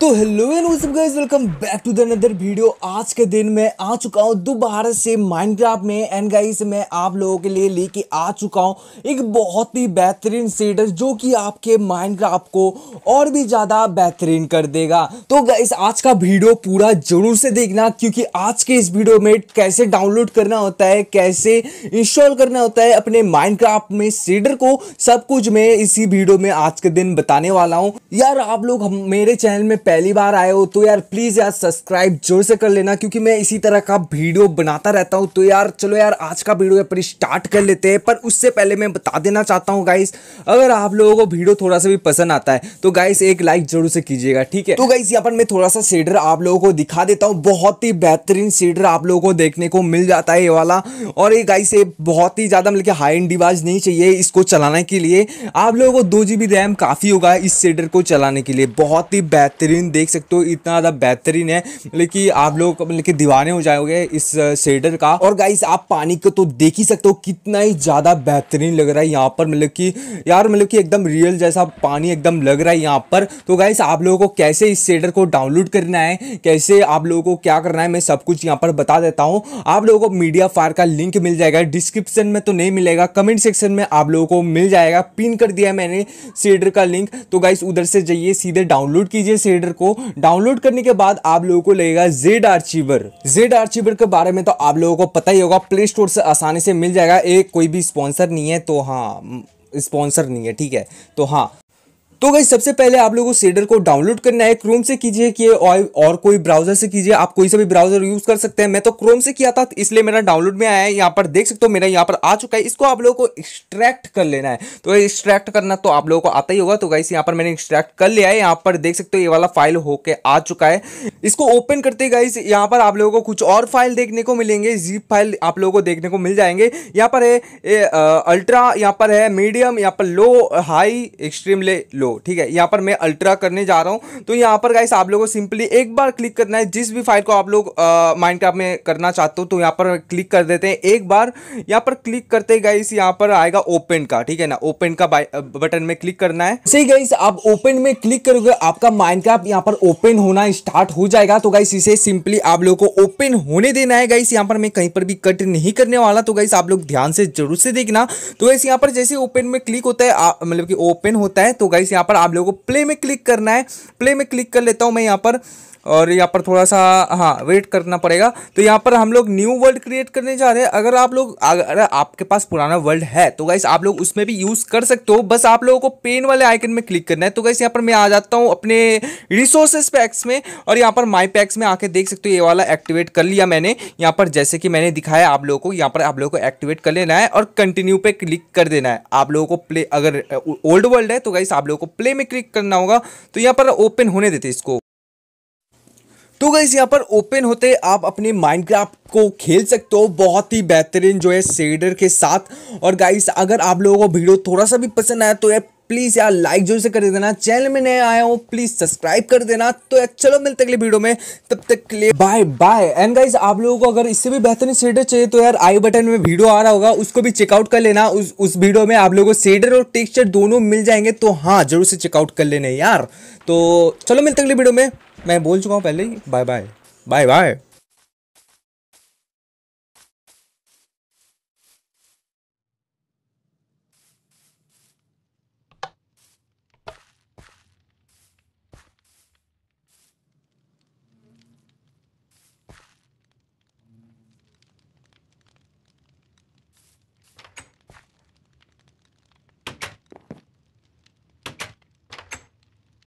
तो hello and guys welcome back to the another video आज के दिन मैं आ चुका हूँ दोबारा से माइनक्राफ्ट में एंड गाइस मैं आप लोगों के लिए लेके आ चुका हूँ एक बहुत ही बेहतरीन सीडर जो कि आपके माइनक्राफ्ट को और भी ज़्यादा बेहतरीन कर देगा तो गाइस आज का वीडियो पूरा जरूर से देखना क्योंकि आज के इस वीडियो में कैसे डाउनलोड करना होता है कैसे इंस्टॉल करना होता है अपने माइंड में सीडर को सब कुछ मैं इसी वीडियो में आज के दिन बताने वाला हूँ यार आप लोग मेरे चैनल में पहली बार आए हो तो यार प्लीज़ यार सब्सक्राइब जोर से कर लेना क्योंकि मैं इसी तरह का वीडियो बनाता रहता हूँ तो यार चलो यार आज का वीडियो अपनी स्टार्ट कर लेते हैं पर उससे पहले मैं बता देना चाहता हूँ गाइस अगर आप लोगों को वीडियो थोड़ा सा भी पसंद आता है तो गाइस एक लाइक जरूर से कीजिएगा ठीक है तो गाइस यहाँ पर मैं थोड़ा सा सीडर आप लोगों को दिखा देता हूँ बहुत ही बेहतरीन सीडर आप लोगों को देखने को मिल जाता है ये वाला और ये गाइस ये बहुत ही ज़्यादा मतलब हाई एंड डिवाइस नहीं चाहिए इसको चलाने के लिए आप लोगों को दो जी रैम काफ़ी होगा इस सीडर को चलाने के लिए बहुत ही बेहतरीन स्क्रीन देख सकते हो इतना ज़्यादा बेहतरीन है मतलब कि आप लोग मतलब कि दीवाने हो जाओगे इस शेडर का और गाइस आप पानी को तो देख ही सकते हो कितना ही ज़्यादा बेहतरीन लग रहा है यहाँ पर मतलब कि यार मतलब कि एकदम रियल जैसा पानी एकदम लग रहा है यहाँ पर तो गाइस आप लोगों को कैसे इस शेडर को डाउनलोड करना है कैसे आप लोगों को क्या करना है मैं सब कुछ यहाँ पर बता देता हूँ आप लोगों को मीडिया फायर का लिंक मिल जाएगा डिस्क्रिप्शन में तो नहीं मिलेगा कमेंट सेक्शन में आप लोगों को मिल जाएगा पिन कर दिया है मैंने शेडर का लिंक तो गाइस उधर से जाइए सीधे डाउनलोड कीजिए शेडर एडिटर को डाउनलोड करने के बाद आप लोगों को लगेगा जेड आर्चीवर जेड आर्चीवर के बारे में तो आप लोगों को पता ही होगा प्ले स्टोर से आसानी से मिल जाएगा एक कोई भी स्पॉन्सर नहीं है तो हाँ स्पॉन्सर नहीं है ठीक है तो हाँ तो गई सबसे पहले आप लोगों को सेडर को डाउनलोड करना है क्रोम से कीजिए कि और कोई ब्राउजर से कीजिए आप कोई सा भी ब्राउजर यूज कर सकते हैं मैं तो क्रोम से किया था इसलिए मेरा डाउनलोड में आया है यहाँ पर देख सकते हो मेरा यहाँ पर आ चुका है इसको आप लोगों को एक्सट्रैक्ट कर लेना है तो एक्सट्रैक्ट करना तो आप लोगों को आता ही होगा तो गाइस यहाँ पर मैंने एक्सट्रैक्ट कर लिया है यहाँ पर देख सकते हो ये वाला फाइल होके आ चुका है इसको ओपन करते गाइस यहाँ पर आप लोगों को कुछ और फाइल देखने को मिलेंगे जीप फाइल आप लोगों को देखने को मिल जाएंगे यहाँ पर है अल्ट्रा यहाँ पर है मीडियम यहाँ पर लो हाई एक्सट्रीम ले लो लो ठीक है यहाँ पर मैं अल्ट्रा करने जा रहा हूँ तो यहाँ पर गाइस आप लोगों को सिंपली एक बार क्लिक करना है जिस भी फाइल को आप लोग माइंड में करना चाहते हो तो यहाँ पर क्लिक कर देते हैं एक बार यहाँ पर क्लिक करते गाइस यहाँ पर आएगा ओपन का ठीक है ना ओपन का बटन में क्लिक करना है सही गाइस आप ओपन में क्लिक करोगे आपका माइंड यहाँ पर ओपन होना स्टार्ट हो जाएगा तो गाइस इसे सिंपली आप लोगों को ओपन होने देना है गाइस यहाँ पर मैं कहीं पर भी कट नहीं करने वाला तो गाइस आप लोग ध्यान से जरूर से देखना तो गाइस यहाँ पर जैसे ओपन में क्लिक होता है मतलब कि ओपन होता है तो गाइस यहाँ पर आप लोगों को प्ले में क्लिक करना है प्ले में क्लिक कर लेता हूँ मैं यहाँ पर और यहाँ पर थोड़ा सा हाँ वेट करना पड़ेगा तो यहाँ पर हम लोग न्यू वर्ल्ड क्रिएट करने जा रहे हैं अगर आप लोग अगर आपके पास पुराना वर्ल्ड है तो गाइस आप लोग उसमें भी यूज़ कर सकते हो बस आप लोगों को पेन वाले आइकन में क्लिक करना है तो गाइस यहाँ पर मैं आ जाता हूँ अपने रिसोर्सेस पैक्स में और यहाँ पर माई पैक्स में आके देख सकते हो ये वाला एक्टिवेट कर लिया मैंने यहाँ पर जैसे कि मैंने दिखाया आप लोगों को यहाँ पर आप लोगों को एक्टिवेट कर लेना है और कंटिन्यू पे क्लिक कर देना है आप लोगों को प्ले अगर ओल्ड वर्ल्ड है तो गाइस आप लोगों को प्ले में क्लिक करना होगा तो यहाँ पर ओपन होने देते इसको तो गाइज यहाँ पर ओपन होते आप अपने माइनक्राफ्ट को खेल सकते हो बहुत ही बेहतरीन जो है शेडर के साथ और गाइस अगर आप लोगों को वीडियो थोड़ा सा भी पसंद आया तो यार प्लीज़ यार लाइक जरूर से कर देना चैनल में नया आया हो प्लीज़ सब्सक्राइब कर देना तो यार चलो मिलते अगले वीडियो में तब तक के लिए बाय बाय एंड गाइज आप लोगों को अगर इससे भी बेहतरीन शेडर चाहिए तो यार आई बटन में वीडियो आ रहा होगा उसको भी चेकआउट कर लेना उस उस वीडियो में आप लोगों को शेडर और टेक्स्चर दोनों मिल जाएंगे तो हाँ जरूर से चेकआउट कर लेना यार तो चलो मिलते अगले वीडियो में मैं बोल चुका हूँ पहले ही बाय बाय बाय बाय